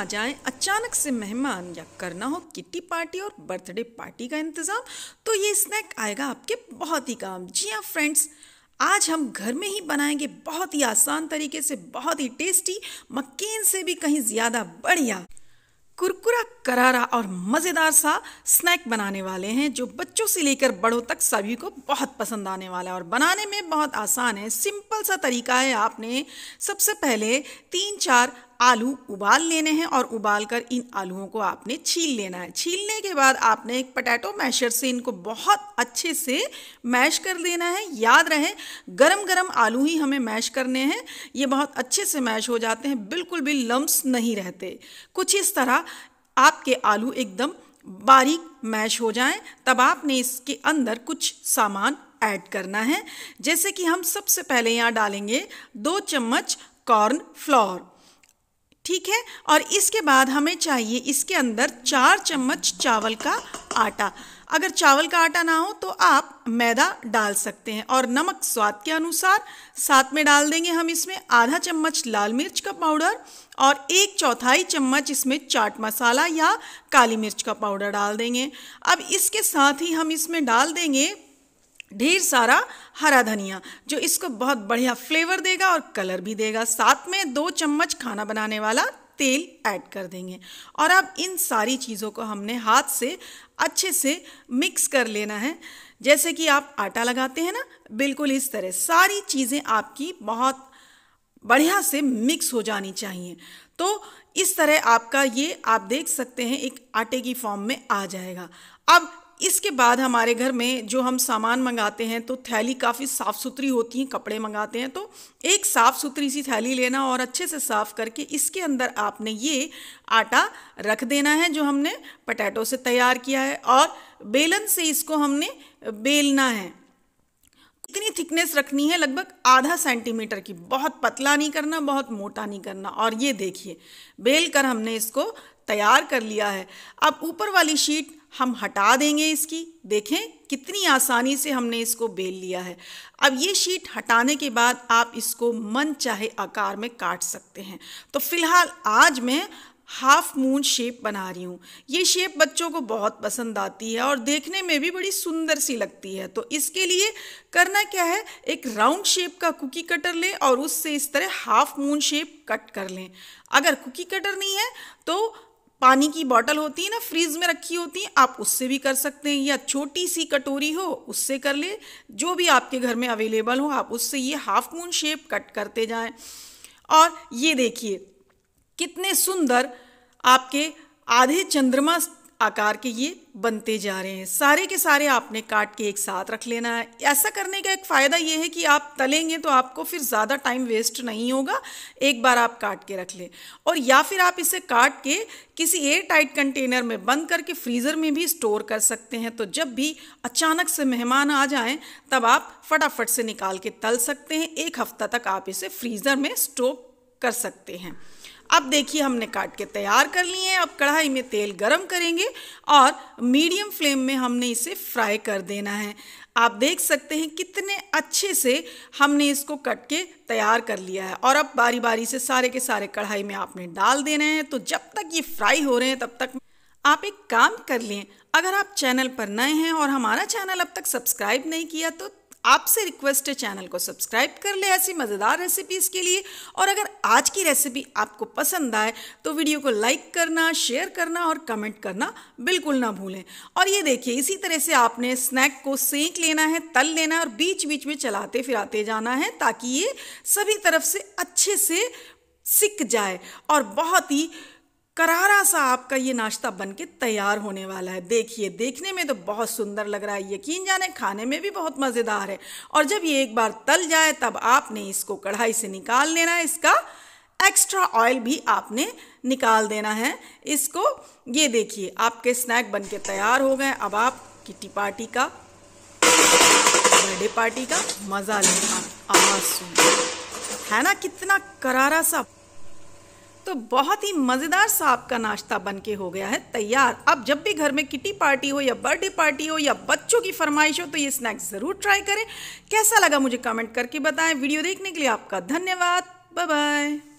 आ जाए अचानक से मेहमान या करना हो किटी पार्टी और बर्थडे पार्टी का इंतज़ाम तो ये स्नैक आएगा आपके बहुत ही काम जी हाँ फ्रेंड्स आज हम घर में ही बनाएंगे बहुत ही आसान तरीके से बहुत ही टेस्टी मक्केन से भी कहीं ज़्यादा बढ़िया कुरकुरा करारा और मज़ेदार सा स्नैक बनाने वाले हैं जो बच्चों से लेकर बड़ों तक सभी को बहुत पसंद आने वाला है और बनाने में बहुत आसान है सिंपल सा तरीका है आपने सबसे पहले तीन चार आलू उबाल लेने हैं और उबाल कर इन आलूओं को आपने छील लेना है छीलने के बाद आपने एक पटैटो मैशर से इनको बहुत अच्छे से मैश कर देना है याद रहे गरम गरम आलू ही हमें मैश करने हैं ये बहुत अच्छे से मैश हो जाते हैं बिल्कुल भी लम्ब नहीं रहते कुछ इस तरह आपके आलू एकदम बारीक मैश हो जाएं तब आपने इसके अंदर कुछ सामान ऐड करना है जैसे कि हम सबसे पहले यहाँ डालेंगे दो चम्मच कॉर्न फ्लोर ठीक है और इसके बाद हमें चाहिए इसके अंदर चार चम्मच चावल का आटा अगर चावल का आटा ना हो तो आप मैदा डाल सकते हैं और नमक स्वाद के अनुसार साथ में डाल देंगे हम इसमें आधा चम्मच लाल मिर्च का पाउडर और एक चौथाई चम्मच इसमें चाट मसाला या काली मिर्च का पाउडर डाल देंगे अब इसके साथ ही हम इसमें डाल देंगे ढेर सारा हरा धनिया जो इसको बहुत बढ़िया फ्लेवर देगा और कलर भी देगा साथ में दो चम्मच खाना बनाने वाला तेल ऐड कर देंगे और अब इन सारी चीज़ों को हमने हाथ से अच्छे से मिक्स कर लेना है जैसे कि आप आटा लगाते हैं ना बिल्कुल इस तरह सारी चीज़ें आपकी बहुत बढ़िया से मिक्स हो जानी चाहिए तो इस तरह आपका ये आप देख सकते हैं एक आटे की फॉर्म में आ जाएगा अब इसके बाद हमारे घर में जो हम सामान मंगाते हैं तो थैली काफ़ी साफ़ सुथरी होती हैं कपड़े मंगाते हैं तो एक साफ़ सुथरी सी थैली लेना और अच्छे से साफ़ करके इसके अंदर आपने ये आटा रख देना है जो हमने पटैटो से तैयार किया है और बेलन से इसको हमने बेलना है इतनी थिकनेस रखनी है लगभग आधा सेंटीमीटर की बहुत पतला नहीं करना बहुत मोटा नहीं करना और ये देखिए बेल कर हमने इसको तैयार कर लिया है अब ऊपर वाली शीट हम हटा देंगे इसकी देखें कितनी आसानी से हमने इसको बेल लिया है अब ये शीट हटाने के बाद आप इसको मन चाहे आकार में काट सकते हैं तो फिलहाल आज मैं हाफ मून शेप बना रही हूँ ये शेप बच्चों को बहुत पसंद आती है और देखने में भी बड़ी सुंदर सी लगती है तो इसके लिए करना क्या है एक राउंड शेप का कुकी कटर लें और उससे इस तरह हाफ मून शेप कट कर लें अगर कुकी कटर नहीं है तो पानी की बॉटल होती है ना फ्रीज में रखी होती है आप उससे भी कर सकते हैं या छोटी सी कटोरी हो उससे कर ले जो भी आपके घर में अवेलेबल हो आप उससे ये हाफ मून शेप कट करते जाएं और ये देखिए कितने सुंदर आपके आधे चंद्रमा आकार के ये बनते जा रहे हैं सारे के सारे आपने काट के एक साथ रख लेना है ऐसा करने का एक फ़ायदा ये है कि आप तलेंगे तो आपको फिर ज़्यादा टाइम वेस्ट नहीं होगा एक बार आप काट के रख लें और या फिर आप इसे काट के किसी एयर टाइट कंटेनर में बंद करके फ्रीज़र में भी स्टोर कर सकते हैं तो जब भी अचानक से मेहमान आ जाएं तब आप फटाफट से निकाल के तल सकते हैं एक हफ्ता तक आप इसे फ्रीज़र में स्टोर कर सकते हैं अब देखिए हमने काट के तैयार कर लिए हैं अब कढ़ाई में तेल गरम करेंगे और मीडियम फ्लेम में हमने इसे फ्राई कर देना है आप देख सकते हैं कितने अच्छे से हमने इसको कट के तैयार कर लिया है और अब बारी बारी से सारे के सारे कढ़ाई में आपने डाल देना है तो जब तक ये फ्राई हो रहे हैं तब तक आप एक काम कर लें अगर आप चैनल पर नए हैं और हमारा चैनल अब तक सब्सक्राइब नहीं किया तो आपसे रिक्वेस्ट है चैनल को सब्सक्राइब कर ले ऐसी मज़ेदार रेसिपीज़ के लिए और अगर आज की रेसिपी आपको पसंद आए तो वीडियो को लाइक करना शेयर करना और कमेंट करना बिल्कुल ना भूलें और ये देखिए इसी तरह से आपने स्नैक को सेंक लेना है तल लेना है और बीच बीच में चलाते फिराते जाना है ताकि ये सभी तरफ से अच्छे से सिक जाए और बहुत ही करारा सा आपका ये नाश्ता बन के तैयार होने वाला है देखिए देखने में तो बहुत सुंदर लग रहा है यकीन जाने खाने में भी बहुत मज़ेदार है और जब ये एक बार तल जाए तब आपने इसको कढ़ाई से निकाल लेना है इसका एक्स्ट्रा ऑयल भी आपने निकाल देना है इसको ये देखिए आपके स्नैक बन के तैयार हो गए अब आप किटी पार्टी का बर्थडे पार्टी का मज़ा लेना आवाज़ सुन है ना कितना करारा सा तो बहुत ही मज़ेदार सांप का नाश्ता बन के हो गया है तैयार अब जब भी घर में किटी पार्टी हो या बर्थडे पार्टी हो या बच्चों की फरमाइश हो तो ये स्नैक ज़रूर ट्राई करें कैसा लगा मुझे कमेंट करके बताएं वीडियो देखने के लिए आपका धन्यवाद बाय बाय